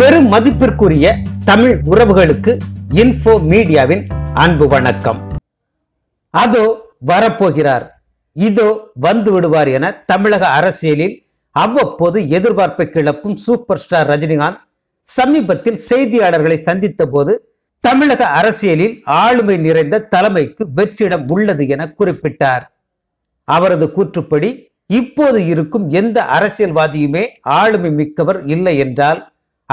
பெரும் மதிப்பிற்குரிய தமிழ் உறவுகளுக்கு இன்ஃபோ மீடியாவின் அன்பு வணக்கம் அதோ வரப்போகிறார் இதோ வந்து விடுவார் என தமிழக அரசியலில் அவ்வப்போது எதிர்பார்ப்பை கிளப்பும் சூப்பர் ஸ்டார் ரஜினிகாந்த் சமீபத்தில் செய்தியாளர்களை சந்தித்த போது தமிழக அரசியலில் ஆளுமை நிறைந்த தலைமைக்கு வெற்றிடம் உள்ளது என குறிப்பிட்டார் அவரது கூற்றுப்படி இப்போது இருக்கும் எந்த அரசியல்வாதியுமே ஆளுமை மிக்கவர் இல்லை என்றால்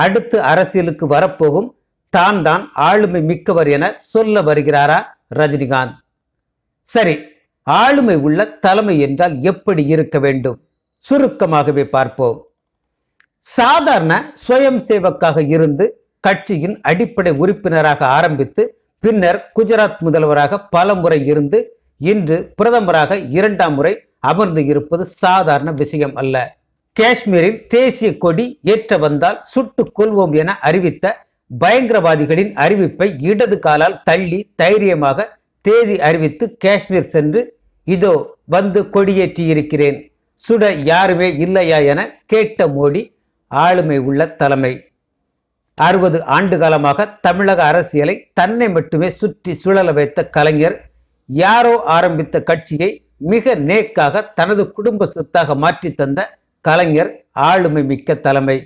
அடுத்து அரசியலுக்கு வரப்போகும் தான் தான் ஆளுமை மிக்கவர் என சொல்ல வருகிறாரா ரஜினிகாந்த் சரி ஆளுமை உள்ள தலைமை என்றால் எப்படி இருக்க வேண்டும் சுருக்கமாகவே பார்ப்போம் சாதாரண சுயம் சேவக்காக இருந்து கட்சியின் அடிப்படை உறுப்பினராக ஆரம்பித்து பின்னர் குஜராத் முதல்வராக பல முறை இருந்து இன்று பிரதமராக இரண்டாம் முறை அமர்ந்து இருப்பது சாதாரண விஷயம் அல்ல காஷ்மீரில் தேசிய கொடி ஏற்ற வந்தால் சுட்டுக் கொள்வோம் என அறிவித்த பயங்கரவாதிகளின் அறிவிப்பை இடது காலால் தள்ளி தைரியமாக தேதி அறிவித்து காஷ்மீர் சென்று இதோ வந்து கொடியேற்றி இருக்கிறேன் சுட யாருமே இல்லையா என கேட்ட மோடி ஆளுமை உள்ள தலைமை அறுபது ஆண்டு காலமாக தமிழக அரசியலை தன்னை மட்டுமே சுற்றி சுழல வைத்த கலைஞர் யாரோ ஆரம்பித்த கட்சியை மிக நேக்காக தனது குடும்ப சொத்தாக மாற்றி தந்த கலைஞர் ஆளுமை மிக்க தலைமை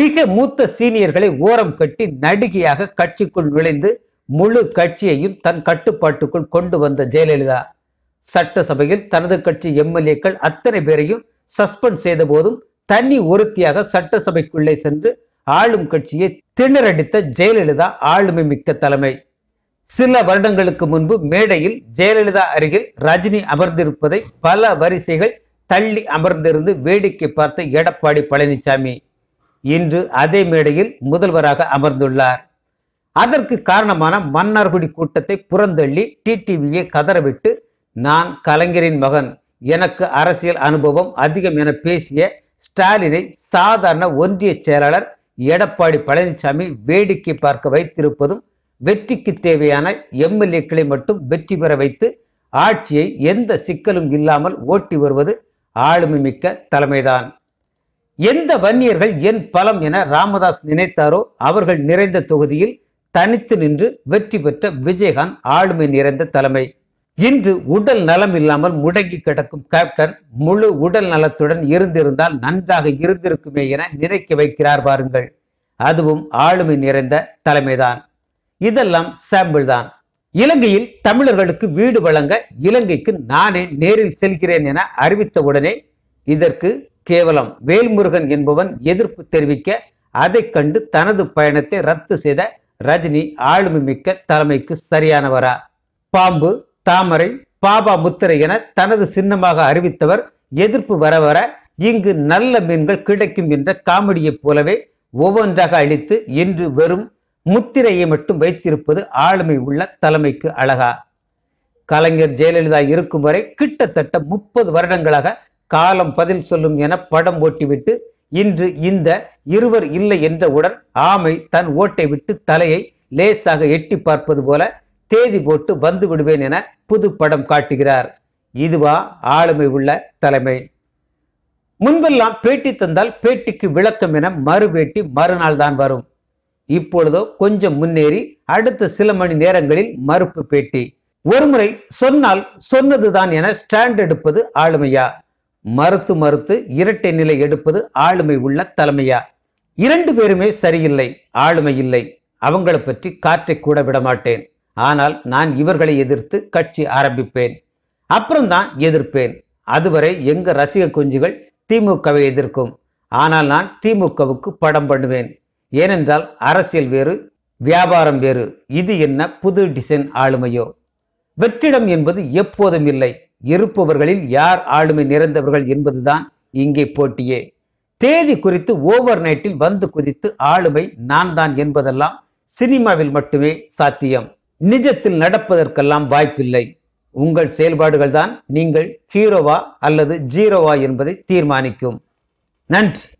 மிக மூத்த சீனியர்களை ஓரம் கட்டி நடிகையாக கட்சிக்குள் நுழைந்து முழு கட்சியையும் தன் கட்டுப்பாட்டுக்குள் கொண்டு வந்த ஜெயலலிதா சட்டசபையில் தனது கட்சி எம்எல்ஏக்கள் அத்தனை பேரையும் சஸ்பெண்ட் செய்த போதும் தனி ஒருத்தியாக சட்டசபைக்குள்ளே சென்று ஆளும் கட்சியை திணறடித்த ஜெயலலிதா ஆளுமை மிக்க தலைமை சில வருடங்களுக்கு முன்பு மேடையில் ஜெயலலிதா அருகில் ரஜினி அமர்ந்திருப்பதை பல வரிசைகள் தள்ளி அமர்ந்திருந்து வேடிக்கை பார்த்த எடப்பாடி பழனிசாமி இன்று அதே மேடையில் முதல்வராக அமர்ந்துள்ளார் அதற்கு காரணமான மன்னார்குடி கூட்டத்தை புறந்தள்ளி டிடிவியை கதறவிட்டு நான் கலைஞரின் மகன் எனக்கு அரசியல் அனுபவம் அதிகம் என பேசிய ஸ்டாலினை சாதாரண ஒன்றிய செயலாளர் எடப்பாடி பழனிசாமி வேடிக்கை பார்க்க வைத்திருப்பதும் வெற்றிக்கு தேவையான எம்எல்ஏக்களை மட்டும் வெற்றி பெற வைத்து ஆட்சியை எந்த சிக்கலும் இல்லாமல் ஓட்டி வருவது ஆளுமை மிக்க தலைமைதான் எந்த வன்னியர்கள் என் பலம் என ராமதாஸ் நினைத்தாரோ அவர்கள் நிறைந்த தொகுதியில் தனித்து நின்று வெற்றி பெற்ற விஜயகாந்த் ஆளுமை நிறைந்த தலைமை இன்று உடல் நலம் இல்லாமல் முடங்கி கிடக்கும் கேப்டன் முழு உடல் நலத்துடன் இருந்திருந்தால் நன்றாக இருந்திருக்குமே என நினைக்க வைக்கிறார் பாருங்கள் அதுவும் ஆளுமை நிறைந்த தலைமைதான் இதெல்லாம் சாம்பிள் தான் இலங்கையில் தமிழர்களுக்கு வீடு வழங்க இலங்கைக்கு நானே நேரில் செல்கிறேன் என அறிவித்தவுடனே இதற்கு கேவலம் வேல்முருகன் என்பவன் எதிர்ப்பு தெரிவிக்க அதை கண்டு தனது பயணத்தை ரத்து செய்த ரஜினி ஆளுமை மிக்க தலைமைக்கு சரியானவரா பாம்பு தாமரை பாபா முத்திரை என தனது சின்னமாக அறிவித்தவர் எதிர்ப்பு வர வர இங்கு நல்ல மீன்கள் கிடைக்கும் என்ற காமெடியைப் போலவே ஒவ்வொன்றாக அழித்து இன்று வெறும் முத்திரையை மட்டும் வைத்திருப்பது ஆளுமை உள்ள தலைமைக்கு அழகா கலைஞர் ஜெயலலிதா இருக்கும் வரை கிட்டத்தட்ட முப்பது வருடங்களாக காலம் பதில் சொல்லும் என படம் ஓட்டிவிட்டு இன்று இந்த இருவர் இல்லை என்றவுடன் ஆமை தன் ஓட்டை விட்டு தலையை லேசாக எட்டி பார்ப்பது போல தேதி போட்டு வந்து விடுவேன் என புது படம் காட்டுகிறார் இதுவா ஆளுமை உள்ள தலைமை முன்பெல்லாம் பேட்டி தந்தால் பேட்டிக்கு விளக்கம் என மறு பேட்டி மறுநாள் தான் வரும் இப்பொழுதோ கொஞ்சம் முன்னேறி அடுத்த சில மணி நேரங்களில் மறுப்பு பேட்டி ஒருமுறை சொன்னால் சொன்னதுதான் என ஸ்டாண்ட் எடுப்பது ஆளுமையா மறுத்து மறுத்து இரட்டை நிலை எடுப்பது ஆளுமை உள்ள தலைமையா இரண்டு பேருமே சரியில்லை ஆளுமை இல்லை அவங்களை பற்றி காற்றை கூட விடமாட்டேன் ஆனால் நான் இவர்களை எதிர்த்து கட்சி ஆரம்பிப்பேன் அப்புறம்தான் எதிர்ப்பேன் அதுவரை எங்க ரசிக குஞ்சுகள் திமுகவை எதிர்க்கும் ஆனால் நான் திமுகவுக்கு படம் பண்ணுவேன் ஏனென்றால் அரசியல் வேறு வியாபாரம் வேறு இது என்ன புது டிசைன் ஆளுமையோ வெற்றிடம் என்பது எப்போதும் இல்லை இருப்பவர்களில் யார் ஆளுமை நிறைந்தவர்கள் என்பதுதான் இங்கே போட்டியே தேதி குறித்து ஓவர் நைட்டில் வந்து குதித்து ஆளுமை நான் தான் என்பதெல்லாம் சினிமாவில் மட்டுமே சாத்தியம் நிஜத்தில் நடப்பதற்கெல்லாம் வாய்ப்பில்லை உங்கள் செயல்பாடுகள் தான் நீங்கள் ஹீரோவா அல்லது ஜீரோவா என்பதை தீர்மானிக்கும் நன்றி